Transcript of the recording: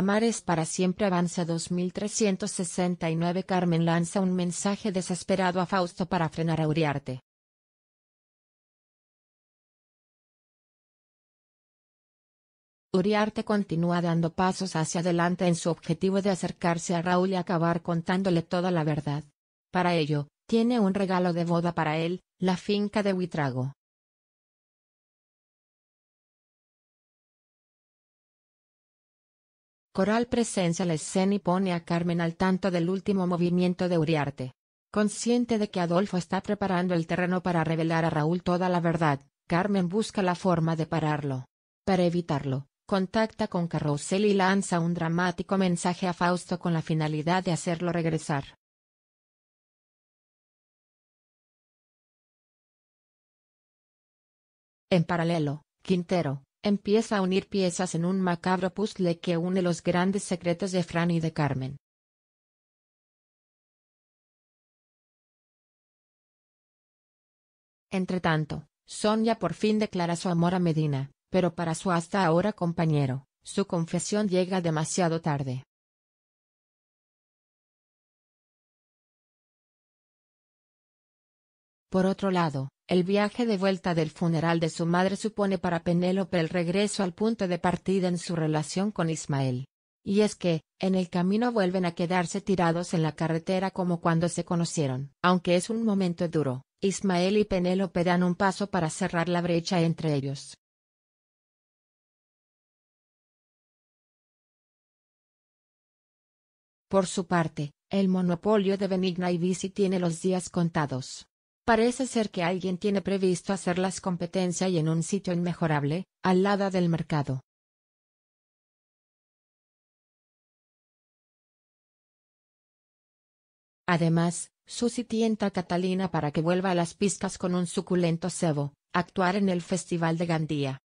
Amar es para siempre avanza 2369 Carmen lanza un mensaje desesperado a Fausto para frenar a Uriarte. Uriarte continúa dando pasos hacia adelante en su objetivo de acercarse a Raúl y acabar contándole toda la verdad. Para ello, tiene un regalo de boda para él, la finca de Huitrago. coral presencia la escena y pone a Carmen al tanto del último movimiento de Uriarte. Consciente de que Adolfo está preparando el terreno para revelar a Raúl toda la verdad, Carmen busca la forma de pararlo. Para evitarlo, contacta con Carrousel y lanza un dramático mensaje a Fausto con la finalidad de hacerlo regresar. En paralelo, Quintero, Empieza a unir piezas en un macabro puzzle que une los grandes secretos de Fran y de Carmen. Entretanto, Sonia por fin declara su amor a Medina, pero para su hasta ahora compañero, su confesión llega demasiado tarde. Por otro lado, el viaje de vuelta del funeral de su madre supone para Penélope el regreso al punto de partida en su relación con Ismael. Y es que, en el camino vuelven a quedarse tirados en la carretera como cuando se conocieron. Aunque es un momento duro, Ismael y Penélope dan un paso para cerrar la brecha entre ellos. Por su parte, el monopolio de Benigna y Bici tiene los días contados. Parece ser que alguien tiene previsto hacer las competencia y en un sitio inmejorable, al lado del mercado. Además, Susi tienta a Catalina para que vuelva a las piscas con un suculento cebo, actuar en el Festival de Gandía.